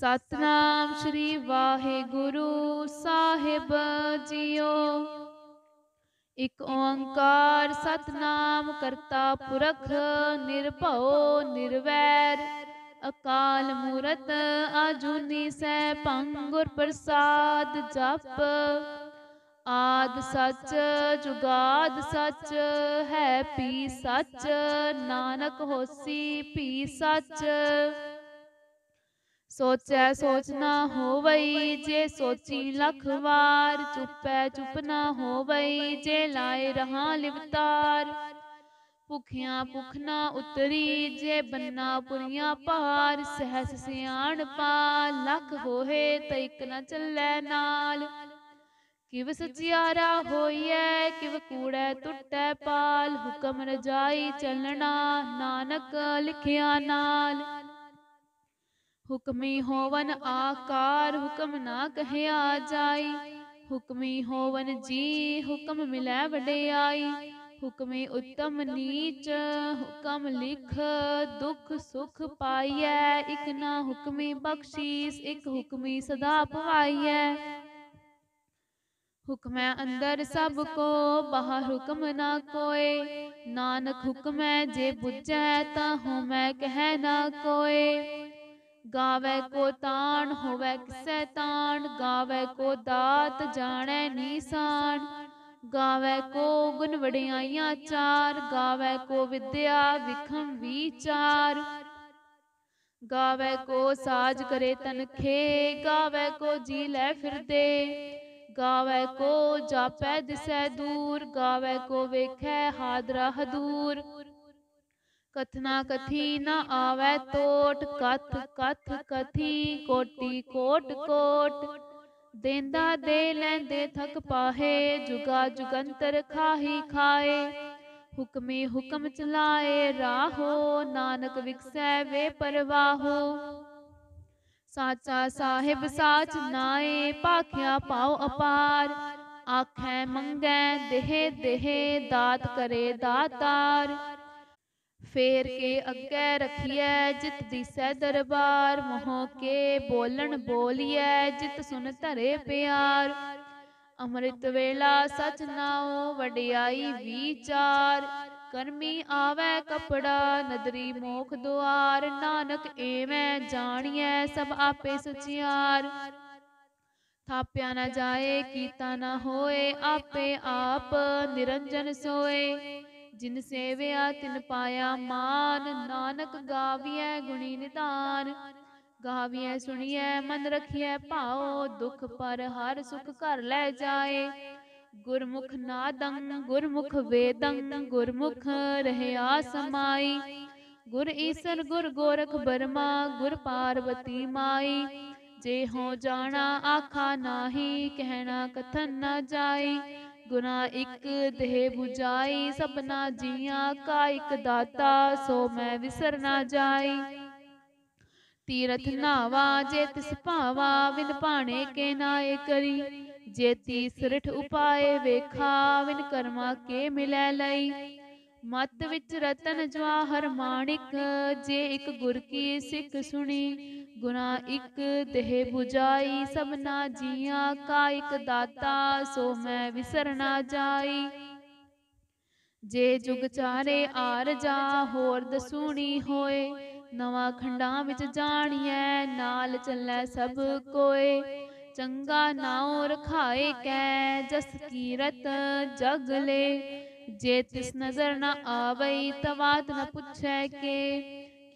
ਸਤਨਾਮ ਸ੍ਰੀ ਵਾਹਿਗੁਰੂ ਸਾਹਿਬ ਜੀਓ ਇਕ ਓੰਕਾਰ ਸਤਨਾਮ ਕਰਤਾ ਪੁਰਖ ਨਿਰਭਉ ਨਿਰਵੈਰ ਅਕਾਲ ਮੂਰਤ ਅਜੂਨੀ ਸੈ ਪੰਗੁਰ ਪ੍ਰਸਾਦ ਜਪ ਆਦ ਸੱਚ ਜੁਗਾਦ ਸੱਚ ਹੈ ਪੀ ਸੱਚ ਨਾਨਕ ਹੋਸੀ ਪੀ ਸੱਚ ਸੋਚੈ ਸੋਚ ਨਾ ਹੋਵਈ ਜੇ ਸੋਚੀ ਲਖ ਵਾਰ ਚੁੱਪੈ ਚੁੱਪ ਨਾ ਹੋਵਈ ਜੇ ਲਾਇ ਰਹਾ ਲਿਵਤਾਰ ਭੁਖਿਆ ਭੁਖ ਨਾ ਉਤਰੀ ਜੇ ਬੰਨਾ ਪੁਰੀਆਂ ਪਾਰ ਸਹਸ ਸਿਆਣ ਪਾ ਲਖ ਹੋਏ ਤੈ ਇਕ ਨਾ ਚੱਲੈ ਨਾਲ ਕਿਵ ਸਚਿਆਰਾ ਹੋਈਐ ਕਿਵ ਕੂੜੈ ਟੁੱਟੈ ਪਾਲ ਹੁਕਮ ਰਜਾਈ ਚੱਲਣਾ ਨਾਨਕ ਲਿਖਿਆ ਨਾਲ ਹੁਕਮੀ ਹੋਵਨ ਆਕਾਰ ਹੁਕਮ ਨਾ ਕਹਿਆ ਜਾਈ ਹੁਕਮੀ ਹੋਵਨ ਜੀ ਹੁਕਮ ਮਿਲੈ ਵਡਿਆਈ ਹੁਕਮੇ ਉੱਤਮ ਨੀਚ ਹੁਕਮ ਲਿਖ ਦੁਖ ਸੁਖ ਪਾਈਐ ਇਕ ਨਾ ਹੁਕਮੇ ਬਖਸ਼ੀਸ ਇਕ ਹੁਕਮੀ ਸਦਾ ਪਵਾਈਐ ਹੁਕਮੈ ਅੰਦਰ ਸਭ ਕੋ ਬਾਹਰ ਹੁਕਮ ਨਾ ਕੋਏ ਨਾਨਕ ਹੁਕਮੈ ਜੇ ਬੁੱਝੈ ਤਾ ਹਉ ਮੈਂ ਕਹਿ ਨਾ ਕੋਏ ਗਾਵੇ ਕੋ ਤਾਣ ਹੋਵੇ ਕਿਸੈ ਤਾਣ ਗਾਵੇ ਕੋ ਦਾਤ ਜਾਣੈ ਨੀਸਾਨ ਗਾਵੇ ਕੋ ਗੁਣ ਵਡਿਆਈਆਂ ਚਾਰ ਗਾਵੇ ਕੋ ਵਿਦਿਆ ਵਿਖਮ ਵਿਚਾਰ ਗਾਵੇ ਕੋ ਸਾਜ ਕਰੇ ਤਨਖੇ ਗਾਵੇ ਕੋ ਜੀ ਲੈ ਫਿਰਦੇ ਗਾਵੇ ਕੋ ਜਾਪੈ ਦਿਸੈ ਦੂਰ ਗਾਵੇ ਕੋ ਵੇਖੈ ਹਾਦਰਾ ਹਦੂਰ कथना कथी न आवे तोट कथ कथ कथी कोटि कोट कोट देंदा दे लेंदे थक पाहे जुगा जुगंतर खाही खाए हुक्मे हुक्म चलाए राहो नानक विकसै वे परवाहो साचा साहिब साच नाए पाख्या पाओ अपार आखें मंगे देहे देहे दात करे दातार ਫੇਰ ਕੇ ਅੱਗੇ ਰਖੀਐ ਜਿਤ ਦਿਸੈ ਦਰਬਾਰ ਮੋਹ ਕੇ ਬੋਲਣ ਬੋਲੀਐ ਜਿਤ ਸੁਨ ਧਰੇ ਪਿਆਰ ਅੰਮ੍ਰਿਤ ਵੇਲਾ ਸਚ ਨਾਉ ਵਡਿਆਈ ਵਿਚਾਰ ਕਰਮੀ ਆਵੇ ਕਪੜਾ ਨਦਰੀ ਮੋਖ ਦੁਆਰ ਨਾਨਕ ਏਵੇਂ ਜਾਣੀਐ ਸਭ ਆਪੇ ਸੁਚਿਆਰ ਥਾਪਿਆ ਨਾ ਜਾਏ ਕੀਤਾ ਨਾ ਹੋਏ ਆਪੇ ਆਪ ਨਿਰੰਜਨ ਸੋਏ ਜਿਨ ਸੇਵਿਆ ਤਿਨ ਪਾਇਆ ਮਾਨ ਨਾਨਕ ਗਾਵੀਐ ਗੁਣੀ ਨਿਧਾਨ ਗਾਵੀਐ ਸੁਣੀਐ ਮਨ ਰਖੀਐ ਭਾਉ ਦੁਖ ਪਰ ਹਰ ਸੁਖ ਘਰ ਲੈ ਜਾਏ ਗੁਰਮੁਖ ਨਾਦੰ ਗੁਰਮੁਖ ਵੇਦੰ ਗੁਰਮੁਖ ਰਹਿਆ ਸਮਾਈ ਗੁਰ ਈਸਰ ਗੁਰ ਗੋਰਖ ਬਰਮਾ ਗੁਰ ਪਾਰਵਤੀ ਮਾਈ ਜੇ ਹੋ ਜਾਣਾ ਆਖਾ ਨਾਹੀ ਕਹਿਣਾ ਕਥਨ ਨਾ ਜਾਏ ਗੁਨਾ ਇੱਕ ਦੇਹ 부ਜਾਈ ਸਭਨਾ ਜੀਆਂ ਕਾ ਇੱਕ ਦਾਤਾ ਸੋ ਮੈਂ ਵਿਸਰ ਨਾ ਜਾਈ ਤੀਰਥ ਨਾਵਾ ਜੇ ਤਿਸ ਭਾਵਾ ਵਿਨ ਭਾਣੇ ਕੇ ਨਾਏ ਕਰੀ ਤੀ ਸਿਰਠ ਉਪਾਏ ਵੇਖਾ ਵਿਨ ਕਰਮਾ ਕੇ ਮਿਲੈ ਲਈ ਮਤ ਵਿੱਚ ਰਤਨ ਜਵਾਹਰ ਮਾਣਿਕ ਜੇ ਇੱਕ ਗੁਰ ਕੀ ਸਿੱਖ ਸੁਣੀ ਗੁਨਾ ਇੱਕ ਤਹਿ 부ਜਾਈ ਸਭਨਾ ਜੀਆਂ ਕਾ ਇੱਕ ਦਾਤਾ ਸੋ ਮੈਂ ਵਿਸਰਨਾ ਜਾਈ ਜੇ ਜੁਗ ਚਾਰੇ ਆਰ ਜਾ ਹੋਰ ਦਸੂਣੀ ਹੋਏ ਨਵਾਂ ਖੰਡਾ ਵਿੱਚ ਜਾਣੀਐ ਨਾਲ ਚੱਲੈ ਸਭ ਕੋਏ ਚੰਗਾ ਨਾਉ ਰਖਾਏ ਕੈ ਜਸ ਕੀਰਤ ਜਗ ਲੇ ਜੇ ਤਿਸ ਨਜ਼ਰ ਨਾ ਆਵਈ ਤਵਾਦ ਨ ਪੁੱਛੈ ਕੇ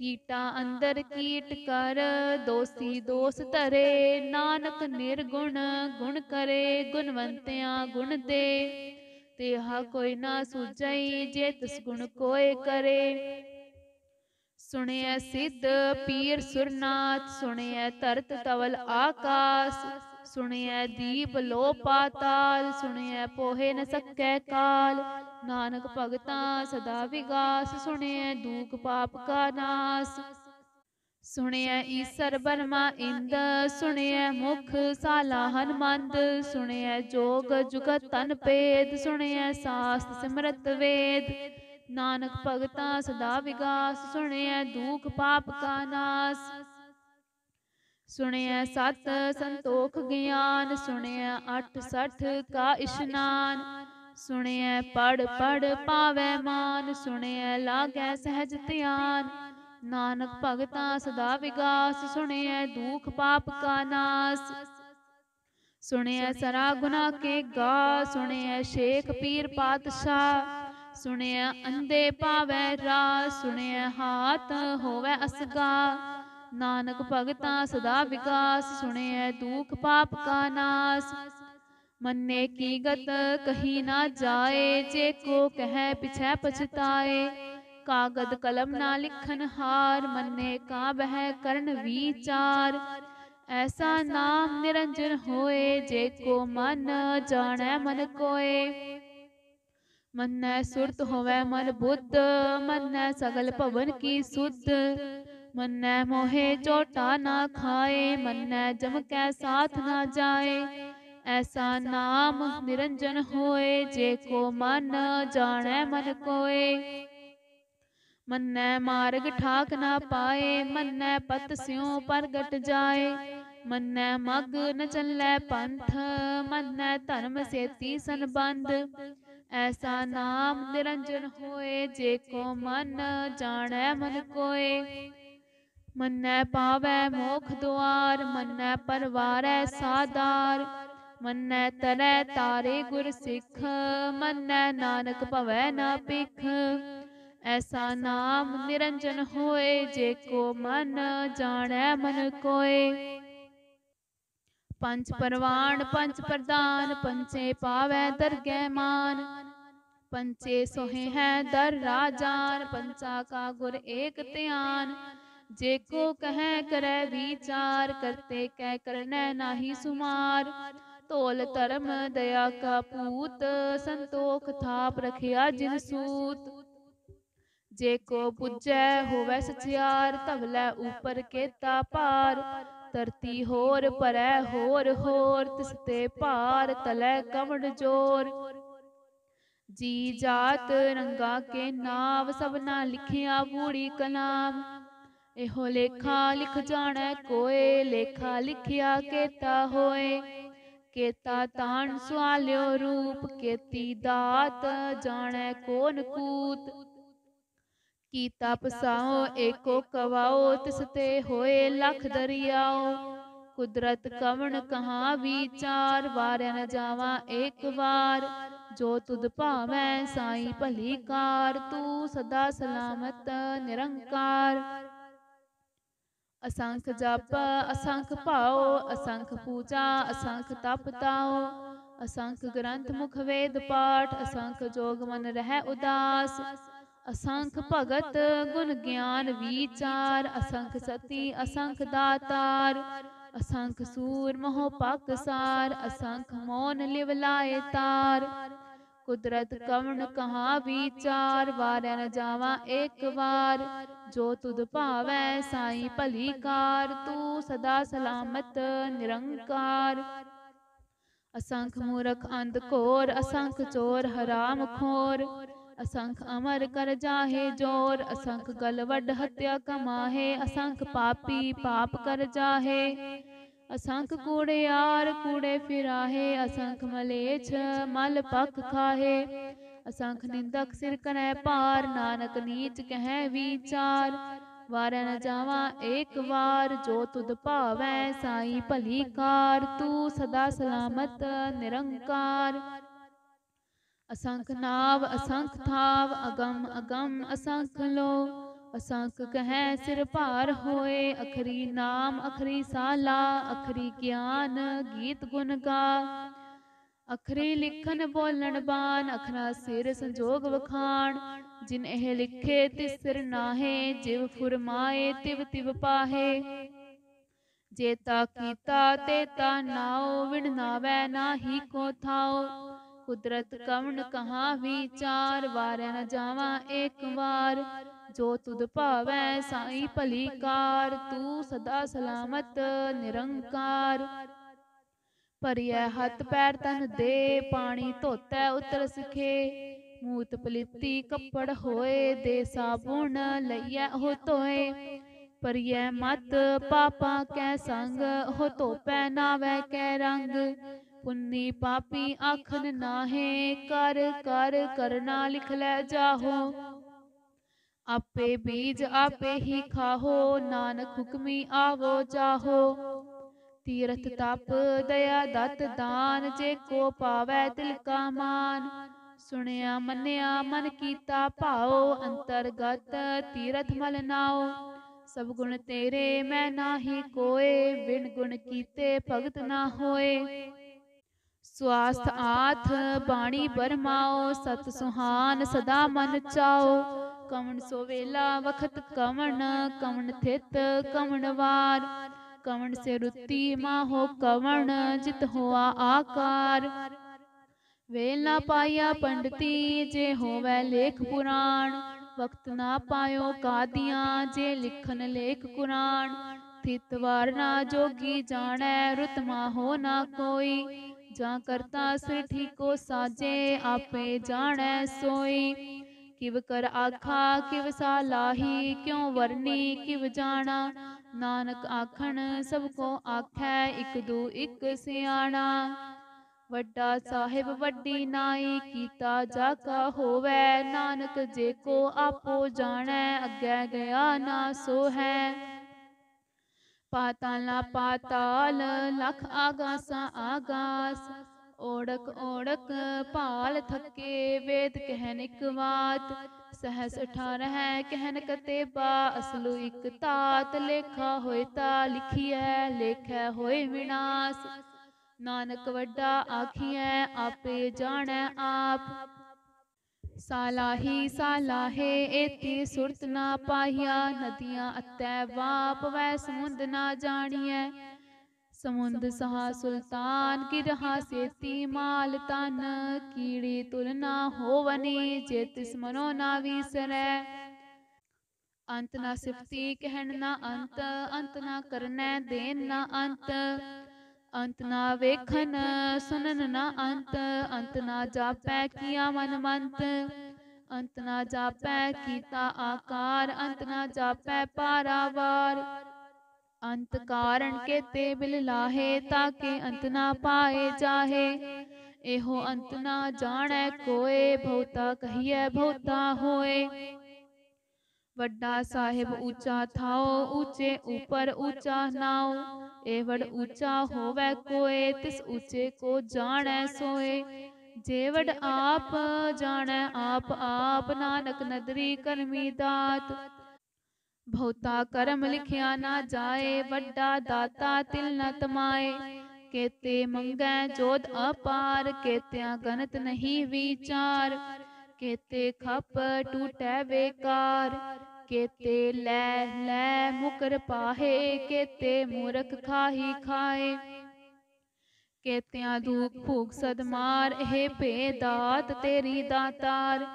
ਕੀਟਾ ਅੰਦਰ ਕੀਟ ਕਰ ਦੋਸੀ ਦੋਸ ਧਰੇ ਨਾਨਕ ਨਿਰਗੁਣ ਗੁਣ ਕਰੇ ਗੁਣਵੰਤਿਆਂ ਗੁਣ ਦੇ ਤੇਹਾ ਕੋਈ ਨਾ ਸੁਝਈ ਜੇ ਤਿਸ ਗੁਣ ਕੋਏ ਕਰੇ ਸੁਣਿਆ ਸਿੱਧ ਪੀਰ ਸੁਰਨਾਥ ਸੁਣਿਆ ਧਰਤ ਤਵਲ ਆਕਾਸ ਸੁਣਿਆ ਦੀਪ ਲੋ ਪਾਤਾਲ ਸੁਣਿਆ ਪੋਹੇ ਨ ਸਕੈ ਕਾਲ ਨਾਨਕ ਭਗਤਾਂ ਸਦਾ ਵਿਗਾਸ ਸੁਣਿਐ ਦੂਖ ਪਾਪ ਕਾ ਨਾਸ ਸੁਣਿਐ ਈਸਰ ਬਰਮਾ ਇੰਦ ਸੁਣਿਐ ਮੁਖ ਸਾਲਾ ਹਨਮੰਦ ਸੁਣਿਐ ਜੋਗ ਜੁਗਤ ਤਨ ਪੇਦ ਸੁਣਿਐ ਸਾਸਤ ਸਿਮਰਤ ਵੇਦ ਨਾਨਕ ਭਗਤਾ ਸਦਾ ਵਿਗਾਸ ਸੁਣਿਐ ਦੂਖ ਪਾਪ ਕਾ ਨਾਸ ਸੁਣਿਐ ਸਤ ਸੰਤੋਖ ਗਿਆਨ ਸੁਣਿਐ ਅਠ ਸਠ ਕਾ ਇਸ਼ਨਾਨ ਸੁਣਿਐ ਪੜ ਪੜ ਪਾਵੇ ਮਾਨ ਸੁਣਿਐ ਲਾਗੈ ਸਹਿਜ ਧਿਆਨ ਨਾਨਕ ਭਗਤਾ ਸਦਾ ਵਿਗਾਸ ਸੁਣਿਐ ਦੁਖ ਪਾਪ ਕਾ ਨਾਸ ਸੁਣਿਐ ਸਰਾ ਗੁਨਾ ਕੇ ਗਾ ਸੁਣਿਐ ਸ਼ੇਖ ਪੀਰ ਪਾਤਸ਼ਾਹ ਸੁਣਿਐ ਅੰਦੇ ਪਾਵੇ ਰਾ ਸੁਣਿਐ ਹਾਥ ਹੋਵੇ ਅਸਗਾ ਨਾਨਕ ਭਗਤਾ ਸਦਾ ਵਿਗਾਸ ਸੁਣਿਐ ਦੁਖ ਪਾਪ ਕਾ ਨਾਸ ਮੰਨੇ ਕੀ ਗਤ ਕਹੀ ਨਾ ਜਾਏ ਜੇ ਕੋ ਕਹੈ ਪਿਛੈ ਪਛਤਾਏ ਕਾਗਦ ਕਲਮ ਨਾ ਲਿਖਨ ਹਾਰ ਮੰਨੇ ਕਾ ਬਹਿ ਕਰਨ ਵਿਚਾਰ ਐਸਾ ਨਾਮ ਨਿਰੰਜਨ ਹੋਏ ਜੇ ਕੋ ਮਨ ਜਾਣੈ ਮਨ ਕੋਏ ਮੰਨੈ ਸੁਰਤ ਹੋਵੇ ਮਨ ਬੁੱਧ ਮੰਨੈ ਸਗਲ ਭਵਨ ਕੀ ਸੁਧ ਮੰਨੈ ਮੋਹੇ ਚੋਟਾ ਨਾ ਖਾਏ ਮੰਨੈ ਜਮ ਕੈ ਸਾਥ ਨਾ ਜਾਏ ਐਸਾ ਨਾਮ ਨਿਰੰਜਨ ਹੋਏ ਜੇ ਕੋ ਮਨ ਜਾਣੈ ਮਨ ਕੋਏ ਮੰਨੈ ਮਾਰਗ ਠਾਕ ਨਾ ਪਾਏ ਮੰਨੈ ਪਤ ਸਿਉ ਪ੍ਰਗਟ ਜਾਏ ਮੰਨੈ ਮਗ ਨ ਚੱਲੈ ਪੰਥ ਮੰਨੈ ਧਰਮ ਸੇਤੀ ਸੰਬੰਧ ਐਸਾ ਨਾਮ ਨਿਰੰਜਨ ਹੋਏ ਜੇ ਕੋ ਮਨ ਜਾਣੈ ਮਨ ਕੋਏ ਮੰਨੈ ਪਾਵੈ ਮੋਖ ਦੁਆਰ ਮੰਨੈ ਪਰਵਾਰੈ ਸਾਦਾਰ ਮੰਨੈ ਤਨੈ ਤਾਰੇ ਗੁਰ ਸਿੱਖ ਮੰਨੈ ਨਾਨਕ ਭਵੈ ਨਾ ਪਿਖ ਐਸਾ ਨਾਮ ਨਿਰੰਜਨ ਹੋਏ ਜੇ ਕੋ ਮਨ ਜਾਣੈ ਮਨ ਕੋਏ ਪੰਜ ਪਰਵਾਨ ਪੰਜ ਪ੍ਰਦਾਨ ਪੰਚੇ ਪਾਵੈ ਦਰਗਹਿ ਮਾਨ ਪੰਚੇ ਸੋਹੇ ਹੈ ਦਰ ਰਾਜਾਨ ਪੰਚਾ ਕਾ ਗੁਰ ਏਕ ਧਿਆਨ ਜੇ ਕੋ ਕਹੈ ਕਰੈ ਵਿਚਾਰ ਕਰਤੇ ਕਹਿ ਕਰਨੈ ਨਾਹੀ ਸੁਮਾਰ ਤੋਲ ਧਰਮ ਦਇਆ ਕਾ ਪੂਤ ਸੰਤੋਖ ਥਾਪ ਰਖਿਆ ਜਿਨ ਸੂਤ ਜੇ ਕੋ ਪੁੱਜੈ ਹੋਵੇ ਸਚਿਆਰ ਧਵਲੇ ਉਪਰ ਕੇਤਾ ਪਾਰ ਤਰਤੀ ਹੋਰ ਪਰੈ ਹੋਰ ਹੋਰ ਤਿਸ ਤੇ ਭਾਰ ਤਲੈ ਕਮੜ ਜੋਰ ਜੀ ਜਾਤ ਰੰਗਾ ਕੇ ਨਾਮ ਸਭਨਾ ਲਿਖਿਆ ਬੂੜੀ ਕਲਾਮ ਇਹੋ ਲੇਖਾ ਲਿਖ ਜਾਣੈ ਕੋਏ ਲੇਖਾ ਲਿਖਿਆ ਕੇਤਾ ਹੋਏ ਕੇਤਾ ਤਾਣ ਸੁਆਲਿਓ ਰੂਪ ਕੇਤੀ ਦਾਤ ਜਾਣੈ ਕੋਨ ਕੂਤ ਕੀ ਤਪਸਾਓ ਏਕੋ ਕਵਾਓ ਤਿਸ ਤੇ ਹੋਏ ਲਖ ਦਰਿਆਓ ਕੁਦਰਤ ਕਵਣ ਕਹਾ ਵਿਚਾਰ ਵਾਰਿਆ ਨ ਜਾਵਾ ਇੱਕ ਵਾਰ ਜੋ ਤੁਧ ਭਾਵੈ ਸਾਈ ਭਲੀ ਕਾਰ ਤੂੰ ਸਦਾ ਸਲਾਮਤ ਨਿਰੰਕਾਰ ਅਸੰਖ ਜਪ ਅਸੰਖ ਭਾਉ ਅਸੰਖ ਪੂਜਾ ਅਸੰਖ ਤਪ ਤਾਉ ਅਸੰਖ ਗ੍ਰੰਥ ਮੁਖ ਵੇਦ ਪਾਠ ਅਸੰਖ ਜੋਗ ਮਨ ਰਹਿ ਉਦਾਸ ਅਸੰਖ ਭਗਤ ਗੁਣ ਗਿਆਨ ਵਿਚਾਰ ਅਸੰਖ ਸਤੀ ਅਸੰਖ ਦਾਤਾਰ ਅਸੰਖ ਸੂਰ ਮੋਹ ਪਕਸਾਰ ਅਸੰਖ ਮੋਨ ਲਿਵ ਲਾਏ ਤਾਰ ਕੁਦਰਤ ਕਵਣ ਕਹਾ ਵਿਚਾਰ ਵਾਰਿਆ ਨ ਜਾਵਾ ਇੱਕ ਵਾਰ ਜੋ ਤੁਧ ਭਾਵੈ ਸਾਈ ਭਲੀ ਕਾਰ ਤੂੰ ਸਦਾ ਸਲਾਮਤ ਨਿਰੰਕਾਰ ਅਸੰਖ ਮੂਰਖ ਅੰਧ ਕੋਰ ਅਸੰਖ ਚੋਰ ਹਰਾਮ ਖੋਰ ਅਸੰਖ ਅਮਰ ਕਰ ਜਾਹੇ ਜੋਰ ਅਸੰਖ ਗਲਵਡ ਹਤਿਆ ਕਮਾਹੇ ਅਸੰਖ ਪਾਪੀ ਪਾਪ ਕਰ ਜਾਹੇ ਅਸੰਖ ਕੂੜਿਆਰ ਕੂੜੇ ਫਿਰਾਹੇ ਅਸੰਖ ਮਲੇਛ ਮਲ ਪਖ ਖਾਹੇ ਅਸੰਖ ਨਿੰਦਕ ਸਿਰ ਕਨੈ ਪਾਰ ਨਾਨਕ ਨੀਚ ਕਹੈ ਵਿਚਾਰ ਵਾਰੈ ਨ ਜਾਵਾਂ ਇੱਕ ਵਾਰ ਜੋ ਤੁਧ ਭਾਵੈ ਸਾਈ ਭਲੀ ਕਾਰ ਤੂੰ ਸਦਾ ਸਲਾਮਤ ਨਿਰੰਕਾਰ ਅਸੰਖ ਨਾਵ ਅਸੰਖ ਥਾਵ ਅਗਮ ਅਗਮ ਅਸੰਖ ਲੋ ਅਸੰਖ ਕਹੈ ਸਿਰ ਭਾਰ ਹੋਏ ਅਖਰੀ ਨਾਮ ਅਖਰੀ ਸਾਲਾ ਅਖਰੀ ਗਿਆਨ ਗੀਤ ਗੁਣ ਗਾ ਅਖਰੀ ਲਿਖਨ ਬੋਲਣ ਬਾਨ ਅਖਰਾ ਸਿਰ ਸੰਜੋਗ ਵਖਾਣ ਜਿਨ ਇਹ ਲਿਖੇ ਤਿਸ ਸਿਰ ਨਾਹੇ ਜਿਵ ਫੁਰਮਾਏ ਤਿਵ ਤਿਵ ਪਾਹੇ ਜੇ ਤਾ ਕੀਤਾ ਤੇ ਤਾ ਨਾਉ ਨਾਵੈ ਨਾਹੀ ਕੋ ਥਾਉ ਕੁਦਰਤ ਕਵਣ ਕਹਾ ਵਿਚਾਰ ਵਾਰ ਨ ਜਾਵਾ ਇੱਕ ਵਾਰ ਜੋ ਤੁਧ ਭਾਵੈ ਸਾਈ ਭਲੀ ਕਾਰ ਤੂੰ ਸਦਾ ਸਲਾਮਤ ਨਿਰੰਕਾਰ ਭਰਿਐ ਹੱਥ ਪੈਰ ਤਨ ਦੇ ਪਾਣੀ ਧੋਤੈ ਉਤਰ ਸਖੇ ਮੂਤ ਪਲਿੱਤੀ ਕੱਪੜ ਹੋਏ ਦੇ ਸਾਬੁਣ ਲਈਐ ਹੋ ਤੋਏ ਪਰਿਐ ਮਤ ਪਾਪਾਂ ਕੈ ਸੰਗ ਹੋ ਧੋਪੈ ਨਾਵੇ ਕੈ ਰੰਗ ਪੁੰਨੀ ਪਾਪੀ ਆਖਨ ਨਾਹੇ ਕਰ ਕਰ ਕਰਨਾ ਲਿਖ ਲੈ ਜਾਹੋ ਆਪੇ ਬੀਜ ਆਪੇ ਹੀ ਖਾਹੋ ਨਾਨਕ ਹੁਕਮੀ ਆਵੋ ਜਾਹੋ ਤੀਰਥ ਤਪ ਦਇਆ ਦਤ ਦਾਨ ਜੇ ਕੋ ਪਾਵੇ ਦਿਲ ਕਾ ਮਾਨ ਸੁਣਿਆ ਮੰਨਿਆ ਮਨ ਕੀਤਾ ਭਾਉ ਅੰਤਰਗਤ ਤੀਰਥ ਮਲ ਨਾਉ ਸਭ ਗੁਣ ਤੇਰੇ ਮੈਂ ਨਾਹੀ ਕੋਏ ਬਿਨ ਗੁਣ ਕੀਤੇ ਭਗਤ ਨਾ ਹੋਏ ਸਵਾਸਥ ਆਥ ਬਾਣੀ ਬਰਮਾਓ ਸਤ ਸੁਹਾਨ ਸਦਾ ਮਨ ਚਾਓ ਕਵਣ ਸੋ ਵੇਲਾ ਵਖਤ ਕਵਣ ਕਵਣ ਥਿਤ ਕਵਣ ਵਾਰ ਕਵਣ ਸੇ ਰੁੱਤੀ ਮਾਹੋ ਕਵਣ ਜਿਤ ਹੋਆ ਆਕਾਰ ਵੇਲਾ ਪਾਇਆ ਪੰਡਤੀ ਜੇ ਹੋਵੇ ਲੇਖ ਪੁਰਾਣ ਵਕਤ ਨਾ ਪਾਇਓ ਕਾਦੀਆਂ ਜੇ ਲਿਖਨ ਲੇਖ ਕੁਰਾਨ ਥਿਤ ਵਾਰ ਨਾ ਜੋਗੀ ਜਾਣੈ ਰੁਤਮਾ ਹੋ ਨਾ ਕੋਈ ਜਾਂ ਕਰਤਾ ਸ੍ਰਿਠੀ ਠੀਕੋ ਸਾਜੇ ਆਪੇ ਜਾਣੈ ਸੋਈ ਕਿਵ ਕਰ ਆਖਾ ਕਿਵ ਸਾਲਾਹੀ ਕਿਉ ਵਰਨੀ ਕਿਵ ਜਾਣਾ ਨਾਨਕ ਆਖਣ ਸਭ ਕੋ ਆਖੈ ਇਕ ਦੂ ਇਕ ਸਿਆਣਾ ਵੱਡਾ ਸਾਹਿਬ ਵੱਡੀ ਨਾਈ ਕੀਤਾ ਜਾ ਕਾ ਹੋਵੇ ਨਾਨਕ ਜੇ ਕੋ ਆਪੋ ਜਾਣੈ ਅੱਗੇ ਗਿਆ ਨਾ ਸੋ ਹੈ ਪਾਤਾਲਾ ਪਾਤਾਲ ਲਖ ਆਗਾਸਾਂ ਆਗਾਸ ਓੜਕ ਓੜਕ ਭਾਲ ਥੱਕੇ ਵੇਦ ਕਹਿਨ ਇਕ ਵਾਤ ਸਹਸ 18 ਹੈ ਕਹਿਨ ਕਤੇ ਬਾ ਅਸਲ ਇਕ ਤਾਤ ਲੇਖਾ ਹੋਏ ਤਾ ਲਿਖੀਐ ਲੇਖੈ ਹੋਏ ਵਿਨਾਸ਼ ਨਾਨਕ ਵੱਡਾ ਆਖੀਐ ਆਪੇ ਜਾਣੈ ਆਪ ਸਾਲਾਹੀ ਸਾਲਾਹੇ ਏਤੀ ਸੁਰਤ ਨਾ ਪਾਹਿਆ ਨਦੀਆਂ ਅਤੈ ਵਾਪ ਵੈ ਸਮੁੰਦ ਨਾ ਜਾਣੀਐ ਸਮੁੰਦ ਸਹਾ ਸੁਲਤਾਨ ਕੀ ਰਹਾ ਸੇਤੀ ਮਾਲ ਤਨ ਕੀੜੀ ਤੁਲਨਾ ਹੋਵਨੀ ਜੇ ਤਿਸ ਮਨੋ ਨਾ ਵਿਸਰੈ ਅੰਤ ਨਾ ਸਿਫਤੀ ਕਹਿਣ ਨਾ ਅੰਤ ਅੰਤ ਨਾ ਕਰਨੈ ਦੇਨ ਨਾ ਅੰਤ ਅੰਤ ਨਾ ਵੇਖਣ ਸੁਨਨ ਨਾ ਅੰਤ ਅੰਤ ਨਾ ਜਾਪੈ ਕੀਆ ਮਨ ਮੰਤ ਅੰਤ ਨਾ ਜਾਪੈ ਕੀਤਾ ਆਕਾਰ ਅੰਤ ਨਾ ਜਾਪੈ ਪਾਰਾਵਾਰ ਅੰਤ ਕਾਰਣ ਕੇ ਤੇ ਬਿਲ ਲਾਹੇ ਤਾਂ ਕਿ ਅੰਤ ਨਾ ਪਾਏ ਜਾਹੇ ਇਹੋ ਅੰਤ ਨਾ ਜਾਣੈ ਕੋਏ ਬਹੁਤਾ ਕਹੀਐ ਬਹੁਤਾ ਹੋਏ ਵੱਡਾ ਸਾਹਿਬ ਉੱਚਾ ਥਾਓ ਉੱਚੇ ਉਪਰ ਉੱਚਾ ਨਾਉ ਏਵੜ ਉੱਚਾ ਹੋਵੇ ਕੋਏ ਤਿਸ ਉੱਚੇ ਕੋ ਜਾਣੈ ਸੋਏ ਜੇਵੜ ਆਪ ਜਾਣੈ ਆਪ ਆਪ ਨਾਨਕ ਨਦਰੀ ਕਰਮੀ ਦਾਤ भौता करम लिखिया ना जाए वड्डा दाता तिल न तमाए केते मंगे जोत अपार केत्या गणत नहीं विचार केते खप टूटे बेकार केते ले ले मुकर पाहे केते मूरख खाही खाए केत्या दुख भूख सदमार हे पे दात तेरी दातार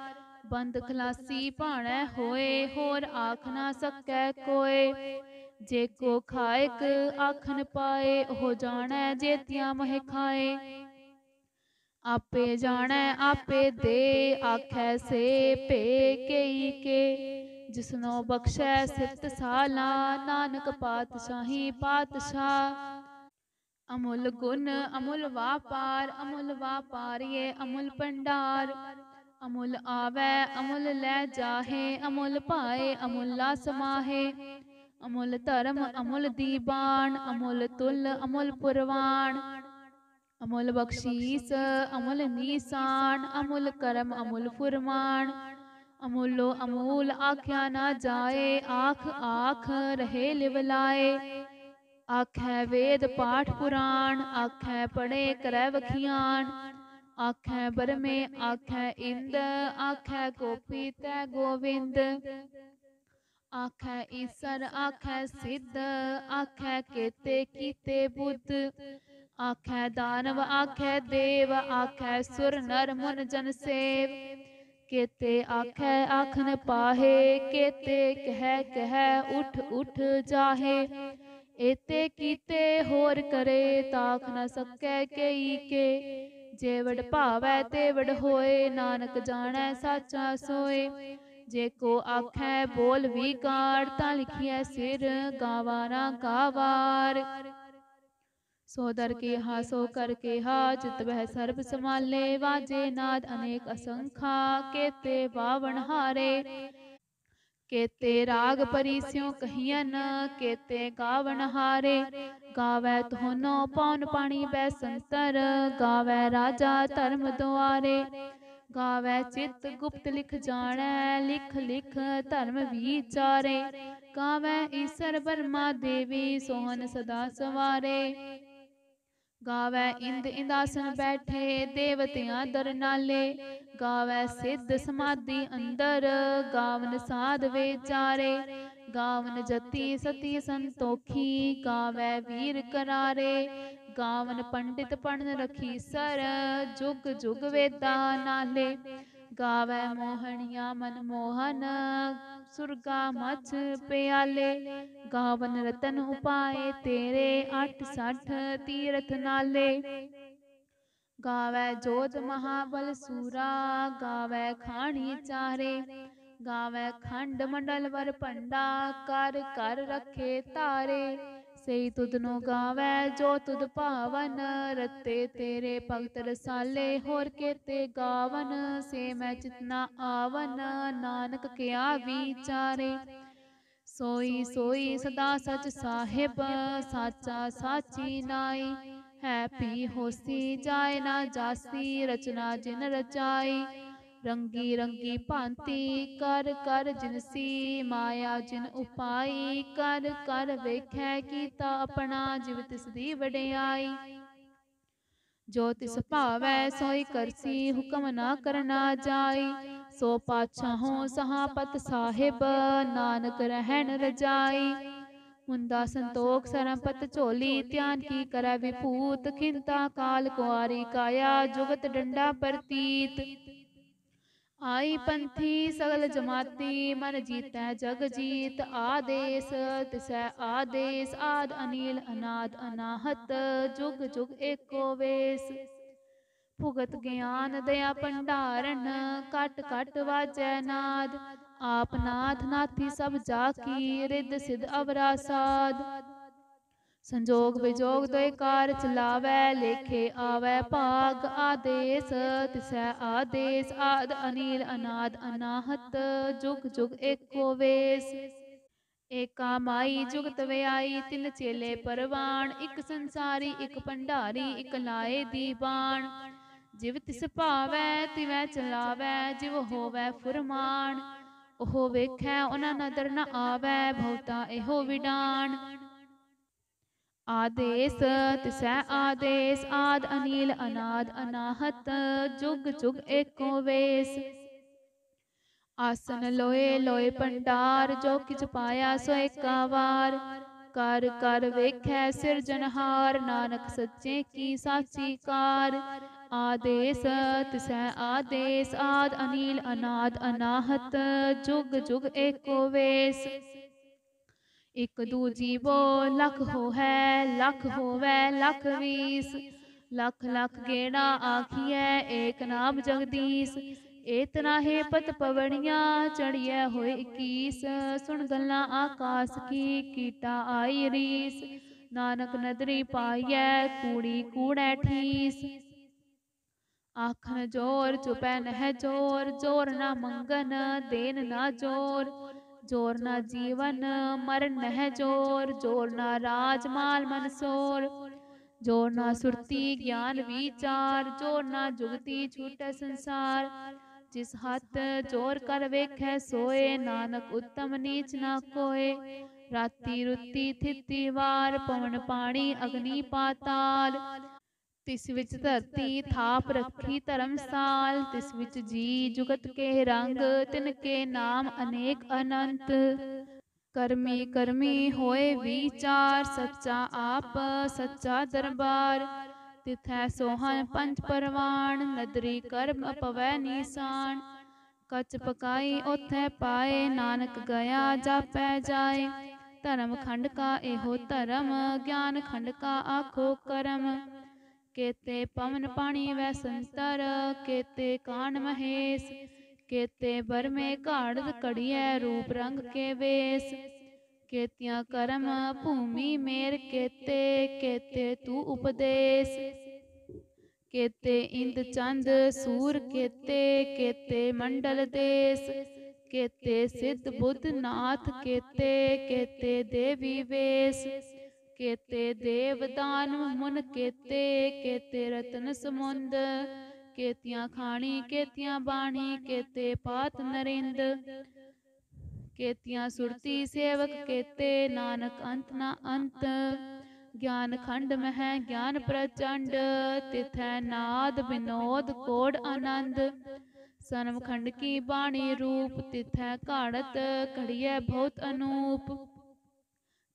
ਬੰਦ ਖਲਾਸੀ ਭਾਣੈ ਹੋਏ ਹੋਰ ਆਖ ਨਾ ਸਕੈ ਕੋਏ ਜੇ ਕੋ ਖਾਇਕ ਆਖਨ ਪਾਏ ਉਹ ਜਾਣੈ ਜੇਤਿਆਂ ਮਹਿ ਖਾਏ ਆਪੇ ਜਾਣੈ ਆਪੇ ਦੇ ਆਖੈ ਸੇ ਭੇ ਕੇਈ ਕੇ ਜਿਸਨੋ ਬਖਸ਼ੈ ਸਿਤ ਸਾਲਾ ਨਾਨਕ ਪਾਤਸ਼ਾਹੀ ਪਾਤਸ਼ਾਹ ਅਮੁੱਲ ਗੁਣ ਅਮੁੱਲ ਵਾਪਾਰ ਅਮੁੱਲ ਵਾਪਾਰੀਏ ਅਮੁੱਲ ਭੰਡਾਰ ਅਮੁੱਲ ਆਵੇ ਅਮੁੱਲ ਲੈ ਜਾਹੇ ਅਮੁੱਲ ਪਾਏ ਅਮੁਲਾ ਸਮਾਹੇ ਅਮੁੱਲ ਧਰਮ ਅਮੁੱਲ ਦੀਬਾਨ ਅਮੁੱਲ ਤੁਲ ਅਮੁੱਲ ਪੁਰਵਾਨ ਅਮੁੱਲ ਬਖਸ਼ੀਸ ਅਮੁੱਲ ਨੀਸਾਨ ਅਮੁੱਲ ਕਰਮ ਅਮੁੱਲ ਫੁਰਮਾਨ ਅਮੁਲੋ ਅਮੂਲ ਆਖਿਆ ਨਾ ਜਾਏ ਆਖ ਆਖ ਰਹੇ ਲਿਵਲਾਏ ਆਖੇ ਵੇਦ ਪਾਠ ਪੁਰਾਣ ਆਖੇ ਪੜੇ ਕਰੈ ਵਖਿਆਨ ਆਖੈ ਬਰਮੇ ਆਖੈ ਇੰਦ ਆਖੈ ਗੋਪੀ ਤੈ ਗੋਵਿੰਦ ਆਖੈ ਈਸਰ ਆਖੈ ਸਿੱਧ ਆਖੈ ਕੇਤੇ ਕੀਤੇ ਬੁੱਧ ਆਖੈ ਦਾਨਵ ਆਖੈ ਦੇਵ ਆਖੈ ਸੁਰ ਨਰ ਮਨ ਜਨ ਸੇਵ ਕੇਤੇ ਆਖੈ ਆਖਨ ਪਾਹੇ ਕੇਤੇ ਕਹਿ ਕਹਿ ਉਠ ਉਠ ਜਾਹੇ ਏਤੇ ਕੀਤੇ ਹੋਰ ਕਰੇ ਤਾਕ ਨ ਸਕੈ ਕਈ ਕੇ ਜੇਵੜ ਭਾਵੈ ਤੇਵੜ ਹੋਏ ਨਾਨਕ ਜਾਣੈ ਸਾਚਾ ਸੋਏ ਜੇ ਕੋ ਆਖੈ ਬੋਲ ਵੀ ਕਾੜ ਤਾਂ ਲਿਖਿਐ ਸਿਰ ਗਾਵਾਰਾ ਗਾਵਾਰ ਸੋ ਦਰ ਕਿਹਾ ਸੋ ਕਰ ਹਾ ਚਿਤ ਬਹਿ ਸਰਬ ਸਮਾਲੇ ਵਾਜੇ ਨਾਦ ਅਨੇਕ ਅਸੰਖਾ ਕੇਤੇ ਬਾਵਣ ਹਾਰੇ ਕੇਤੇ ਰਾਗ ਪਰੀ ਸਿਉ ਕਹੀਆਂ ਕਹੀਨ ਕੇਤੇ ਗਾਵਣ ਹਾਰੇ ਗਾਵੈ ਧੋਨੋ ਪੌਨ ਪਾਣੀ ਬੈ ਸੰਤਰ ਗਾਵੈ ਰਾਜਾ ਧਰਮ ਦੁਆਰੇ ਗਾਵੈ ਚਿਤ ਗੁਪਤ ਲਿਖ ਜਾਣੈ ਲਿਖ ਲਿਖ ਧਰਮ ਵਿਚਾਰੇ ਗਾਵੈ ਈਸ਼ਰ ਬਰਮਾ ਦੇਵੀ ਸੋਹਣ ਸਦਾ ਸਵਾਰੇ ਗਾਵੇ ਇੰਦ ਇੰਦਾਸਨ ਬੈਠੇ ਦੇਵਤਿਆਂ ਦਰ ਨਾਲੇ ਗਾਵੇ ਸਿੱਧ ਸਮਾਧੀ ਅੰਦਰ ਗਾਵਨ ਸਾਧ ਵਿਚਾਰੇ ਗਾਵਨ ਜਤੀ ਸਤੀ ਸੰਤੋਖੀ ਗਾਵੇ ਵੀਰ ਕਰਾਰੇ ਗਾਵਨ ਪੰਡਿਤ ਪੜਨ ਰਖੀ ਸਰ ਜੁਗ ਜੁਗ ਵੇਦਾ ਨਾਲੇ ਗਾਵੇ ਮੋਹਣੀਆਂ ਮਨ ਮੋਹਨ ਸੁਰਗਾ ਮਤ ਪਿਆਲੇ ਗਾਵਨ ਰਤਨ ਉਪਾਏ ਤੇਰੇ 860 ਤੀਰਥ ਨਾਲੇ ਗਾਵੇ ਜੋਤ ਮਹਾਬਲ ਸੂਰਾ ਗਾਵੇ ਖਾਣੀ ਚਾਰੇ ਗਾਵੇ ਖੰਡ ਮੰਡਲ ਵਰ ਪੰਡਾ ਕਰ ਕਰ ਰਖੇ ਤਾਰੇ ਸੇ ਤੁਧ ਨੂੰ ਗਾਵੇ ਜੋ ਤੁਧ ਭਾਵਨ ਰਤੇ ਤੇਰੇ ਭਗਤ ਰਸਾਲੇ ਹੋਰ ਕੇਤੇ ਗਾਵਨ ਸੇ ਮੈਂ ਚਿਤਨਾ ਆਵਨ ਨਾਨਕ ਕਿਆ ਵਿਚਾਰੇ ਸੋਈ ਸੋਈ ਸਦਾ ਸਚ ਸਾਹਿਬ ਸਾਚਾ ਸਾਚੀ ਨਾਈ ਹੈ ਪੀ ਹੋਸੀ ਜਾਏ ਨਾ ਜਾਸੀ ਰਚਨਾ ਜਿਨ ਰਚਾਈ ਰੰਗੀ ਰੰਗੀ ਭਾਂਤੀ ਕਰ ਕਰ ਜਿਨਸੀ ਮਾਇਆ ਜਿਨ ਉਪਾਈ ਕਰ ਕਰ ਵੇਖੈ ਕੀਤਾ ਆਪਣਾ ਜਿਵ ਤਿਸ ਦੀ ਵਡਿਆਈ ਜੋ ਤਿਸ ਭਾਵੈ ਸੋਈ ਕਰਸੀ ਹੁਕਮ ਨਾ ਕਰਨਾ ਜਾਈ ਸੋ ਪਾਛਾਹੋਂ ਸਹਾਪਤ ਸਾਹਿਬ ਨਾਨਕ ਰਹਿਣ ਰਜਾਈ ਹੁੰਦਾ ਸੰਤੋਖ ਸਰਮਪਤ ਝੋਲੀ ਧਿਆਨ ਕੀ ਕਰੈ ਵਿਪੂਤ ਖਿੰਤਾ ਕਾਲ ਕੁਆਰੀ ਕਾਇਆ ਜੁਗਤ ਡੰਡਾ ਪ੍ਰਤੀਤ ਆਈ ਪੰਥੀ ਸਗਲ ਜਮਾਤੀ ਮਨ ਜੀਤੈ ਜਗ ਜੀਤ ਆਦੇਸ ਤਿਸੈ ਆਦੇਸ ਆਦ ਅਨੀਲ ਅਨਾਦ ਅਨਾਹਤ ਜੁਗ ਜੁਗ ਏਕੋ ਵੇਸ ਭੁਗਤ ਗਿਆਨ ਦਇਆ ਭੰਡਾਰਨ ਕਟ ਕਟ ਵਾਜੈ ਨਾਦ ਆਪ ਨਾਥ ਨਾਥੀ ਸਭ ਜਾ ਕੀ ਰਿੱਧ ਸਿਧ ਅਵਰਾ ਸਾਦ ਸੰਜੋਗ ਵਿਜੋਗ ਦੋਇ ਕਾਰ ਚਲਾਵੇ ਲੇਖੇ ਆਵੇ ਭਾਗ ਆਦੇਸ ਤਿਸੈ ਆਦੇਸ ਆਦ ਅਨੀਲ ਅਨਾਦ ਅਨਾਹਤ ਜੁਗ ਜੁਗ ਏਕੋ ਵੇਸ ਏਕਾ ਮਾਈ ਜੁਗਤ ਵਿਆਈ ਤਿੰਨ ਚੇਲੇ ਪਰਵਾਣ ਇੱਕ ਸੰਸਾਰੀ ਇੱਕ ਭੰਡਾਰੀ ਇੱਕ ਲਾਏ ਦੀ ਬਾਣ ਜਿਵ ਤਿਸ ਭਾਵੈ ਤਿਵੈ ਚਲਾਵੇ ਜਿਵ ਹੋਵੇ ਫੁਰਮਾਨ ਉਹ ਵੇਖੈ ਉਹਨਾਂ ਨਦਰ ਨ ਆਵੇ ਬਹੁਤਾ ਇਹੋ ਵਿਡਾਨ आदेश तिसै आदेश आद अनिल अनाद अनाहत जुग जुग एको वेस आसन लोए लोए पंडार जो किच पाया सो एकावार कर कर वेखै सिरजनहार नानक सच्चे की साची कार आदेश तिसै आदेश आद अनिल अनाद अनाहत जुग जुग एको वेस ਇੱਕ ਦੂਜੀ ਬੋ ਲੱਖ ਹੋਵੇ ਲੱਖ ਹੋਵੇ ਲੱਖ ਵੀਸ ਲੱਖ ਲੱਖ ਗੇੜਾ ਆਖੀਐ ਏਕ ਨਾਮ ਜਗਦੀਸ਼ ਇਤਨਾ ਹੈ ਪਤ ਪਵਣੀਆਂ ਚੜੀਐ ਹੋਏ 21 ਸੁਣ ਗੱਲਾਂ ਆਕਾਸ ਕੀ ਕੀਟਾ ਆਈ ਰੀਸ ਨਾਨਕ ਨਦਰੀ ਪਾਈਐ ਕੂੜੀ ਕੂੜੈ ਠੀਸ ਆਖਣ ਜੋਰ ਚੁਪੈ ਨਹਿ ਜੋਰ ਜੋਰ ਨਾ ਮੰਗਨ ਦੇਨ ਨਾ ਜੋਰ जोर ना जीवन मरण नह जोर जोर ना राज माल मनसोर जोर ना सुरती ज्ञान विचार जोर ना जुगती छूटे संसार ਜਿਸ ਹੱਥ ਜੋਰ ਕਰ ਵੇਖੈ ਸੋਏ ਨਾਨਕ ਉਤਮ ਨੀਚ ਨਾ ਕੋਏ ਰਾਤੀ ਰੁੱਤੀ ਥਿਤੀ ਵਾਰ ਪਵਨ ਪਾਣੀ ਅਗਨੀ ਪਾਤਾਲ ਤਿਸ ਵਿੱਚ ਧਰਤੀ ਥਾਪ ਰੱਖੀ ਧਰਮਸਾਲ ਤਿਸ ਵਿੱਚ ਜੀ ਜੁਗਤ ਕੇ ਰੰਗ ਤਿਨ ਕੇ ਨਾਮ ਅਨੇਕ ਅਨੰਤ ਕਰਮੀ ਕਰਮੀ ਹੋਏ ਵਿਚਾਰ ਸੱਚਾ ਆਪ ਸੱਚਾ ਦਰਬਾਰ ਤਿਥੈ ਸੋਹਣ ਪੰਜ ਪਰਵਾਣ ਨਦਰੀ ਕਰਮ ਅਪਵੈ ਨੀਸਾਨ ਕੱਚ ਪਕਾਈ ਉਥੈ ਪਾਏ ਨਾਨਕ ਗਿਆ ਜਾਪੈ ਜਾਏ ਧਰਮ ਖੰਡ ਕਾ ਇਹੋ ਧਰਮ ਗਿਆਨ ਖੰਡ ਕਾ ਆਖੋ ਕਰਮ ਕੇਤੇ ਪਵਨ ਪਾਣੀ ਵੈ ਸੰਤਰ ਕੇਤੇ ਕਾਨ ਮਹੇਸ਼ ਕੇਤੇ ਬਰਮੇ ਘਾੜਦ ਕੜੀਐ ਰੂਪ ਰੰਗ ਕੇ ਵੇਸ ਕੇਤਿਆਂ ਕਰਮ ਭੂਮੀ ਮੇਰ ਕੇਤੇ ਕੇਤੇ ਤੂ ਉਪਦੇਸ਼ ਕੇਤੇ ਇੰਦ ਚੰਦ ਸੂਰ ਕੇਤੇ ਕੇਤੇ ਮੰਡਲ ਦੇਸ ਕੇਤੇ ਸਿੱਧ ਬੁੱਧ ਨਾਥ ਕੇਤੇ ਕੇਤੇ ਦੇਵੀ ਵੇਸ ਕੇਤੇ ਦੇਵ ਦਾਨਵ ਮੁਨ ਕੇਤੇ ਕੇਤੇ ਰਤਨ ਸਮੁੰਦ ਕੇਤੀਆਂ ਖਾਣੀ ਕੇਤੀਆਂ ਬਾਣੀ ਕੇਤੇ ਪਾਤ ਨਰਿੰਦ ਕੇਤੀਆਂ ਸੁਰਤੀ ਸੇਵਕ ਕੇਤੇ ਨਾਨਕ ਅੰਤ ਨਾ ਅੰਤ ਗਿਆਨ ਖੰਡ ਮਹਿ ਗਿਆਨ ਪ੍ਰਚੰਡ ਤਿਥੈ ਨਾਦ ਬਿਨੋਦ ਕੋੜ ਆਨੰਦ ਸਨਮ ਖੰਡ ਕੀ ਬਾਣੀ ਰੂਪ ਤਿਥੈ ਘੜਤ ਘੜੀਐ ਬਹੁਤ ਅਨੂਪ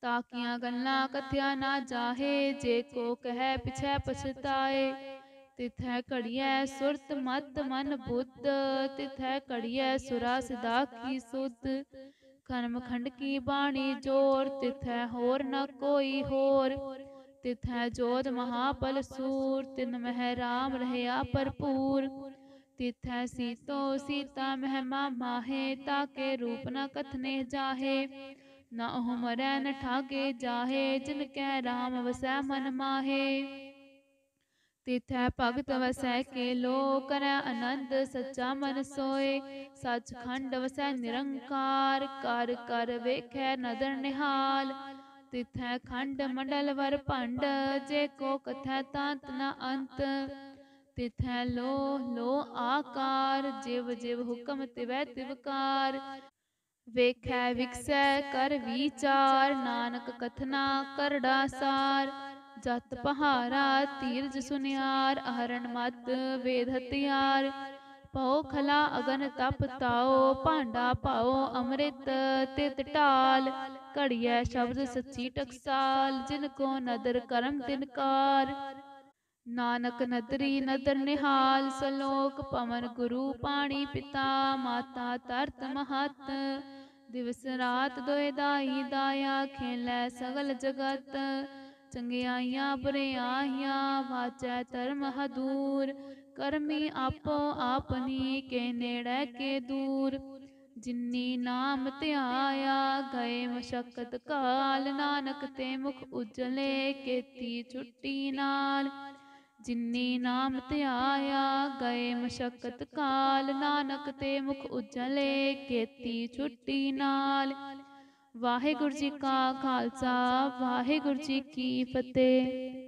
ताकिया गल्ला कथिया ना जाहे जे को कह पिछे पछताए तिथे कड़िए सुरत मत मन बुद्ध तिथै कड़िए सुरा सदा की सुध कर्म खंड की बाणी जोर तिथे होर न कोई होर तिथे जोध महाबल सूर तिन मह राम रहया भरपूर तिथै सीतो सीता महमा माहे ताके रूप न कथने जाहे ਨਾ ਉਹ ਮਰੈ ਨ ਠਾਗੇ ਜਾਹੇ ਜਿਨ ਕੈ ਰਾਮ ਵਸੈ ਮਨ ਮਾਹੇ ਤਿਥੈ ਭਗਤ ਵਸੈ ਕੇ ਲੋ ਕਰੈ ਅਨੰਦ ਸੱਚਾ ਮਨ ਸੋਏ ਸੱਚਖੰਡ ਵਸੈ ਨਿਰੰਕਾਰ ਕਰ ਕਰ ਵੇਖੈ ਨਦਰ ਨਿਹਾਲ ਤਿਥੈ ਖੰਡ ਮੰਡਲ ਵਰ ਭੰਡ ਜੇ ਕੋ ਕਥੈ ਤਾਂਤ ਨ ਅੰਤ ਤਿਥੈ ਲੋ ਲੋ ਆਕਾਰ ਜਿਵ ਜਿਵ ਹੁਕਮ ਤਿਵੈ ਤਿਵਕਾਰ ਵੇਖੈ ਵਿਖਸੈ ਕਰ ਵਿਚਾਰ ਨਾਨਕ ਕਥਨਾ ਕਰੜਾ ਸਾਰ ਜਤ ਪਹਾਰਾ ਤੀਰਜ ਸੁਨਿਆਰ ਅਹਰਣ ਮਤ ਵੇਦ ਹਤਿਆਰ ਪਉ ਖਲਾ ਅਗਨ ਤਪ ਤਾਓ ਭਾਂਡਾ ਪਾਓ ਅੰਮ੍ਰਿਤ ਤਿਤ ਢਾਲ ਘੜੀਐ ਸ਼ਬਦ ਸੱਚੀ ਟਕਸਾਲ ਜਿਨ ਕੋ ਨਦਰ ਕਰਮ ਤਿਨਕਾਰ ਨਾਨਕ ਨਦਰੀ ਨਦਰ ਨਿਹਾਲ ਸਲੋਕ ਪਵਨ ਗੁਰੂ ਪਾਣੀ ਪਿਤਾ ਮਾਤਾ ਤਰਤ ਮਹਤ ਦਿਵਸ ਰਾਤ ਦੋਇ ਦਾਈ ਦਾਇਆ ਖੇਲੇ ਸਗਲ ਜਗਤ ਚੰਗਿਆਈਆਂ ਬਰਿਆਈਆਂ ਵਾਚੈ ਧਰਮ ਹਦੂਰ ਕਰਮੀ ਆਪੋ ਆਪਨੀ ਕੇ ਨੇੜੇ ਕੇ ਦੂਰ ਜਿਨੀ ਨਾਮ ਧਿਆਇਆ ਗਏ ਮਸ਼ਕਤ ਕਾਲ ਨਾਨਕ ਤੇ ਮੁਖ ਉਜਲੇ ਕੇਤੀ ਛੁੱਟੀ ਨਾਲ ਜਿਨਨੀ ਨਾਮ ਧਿਆਇਆ ਗਏ ਮਸ਼ਕਤ ਕਾਲ ਨਾਨਕ ਤੇ ਮੁਖ ਉਜਲੇ ਕੀਤੀ ਛੁੱਟੀ ਨਾਲ ਵਾਹਿਗੁਰੂ ਜੀ ਕਾ ਖਾਲਸਾ ਵਾਹਿਗੁਰੂ ਜੀ ਕੀ ਫਤਿਹ